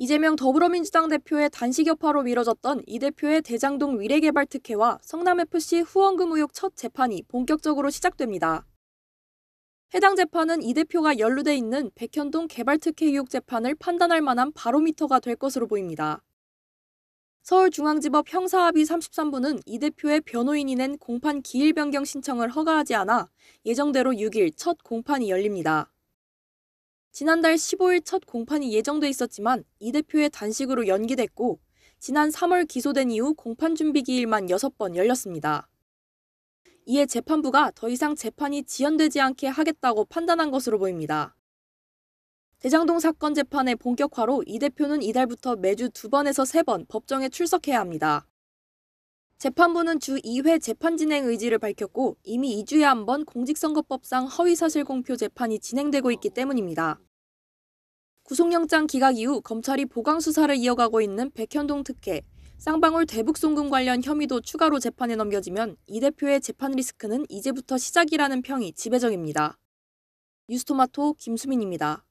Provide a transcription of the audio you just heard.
이재명 더불어민주당 대표의 단식 여파로 미뤄졌던 이 대표의 대장동 위례개발 특혜와 성남FC 후원금 의혹 첫 재판이 본격적으로 시작됩니다. 해당 재판은 이 대표가 연루돼 있는 백현동 개발 특혜 의혹 재판을 판단할 만한 바로미터가 될 것으로 보입니다. 서울중앙지법 형사합의 33부는 이 대표의 변호인이 낸 공판 기일 변경 신청을 허가하지 않아 예정대로 6일 첫 공판이 열립니다. 지난달 15일 첫 공판이 예정돼 있었지만 이 대표의 단식으로 연기됐고 지난 3월 기소된 이후 공판 준비 기일만 6번 열렸습니다. 이에 재판부가 더 이상 재판이 지연되지 않게 하겠다고 판단한 것으로 보입니다. 대장동 사건 재판의 본격화로 이 대표는 이달부터 매주 두 번에서 세 번 법정에 출석해야 합니다. 재판부는 주 2회 재판 진행 의지를 밝혔고 이미 2주에 한 번 공직선거법상 허위사실 공표 재판이 진행되고 있기 때문입니다. 구속영장 기각 이후 검찰이 보강 수사를 이어가고 있는 백현동 특혜, 쌍방울 대북송금 관련 혐의도 추가로 재판에 넘겨지면 이 대표의 재판 리스크는 이제부터 시작이라는 평이 지배적입니다. 뉴스토마토 김수민입니다.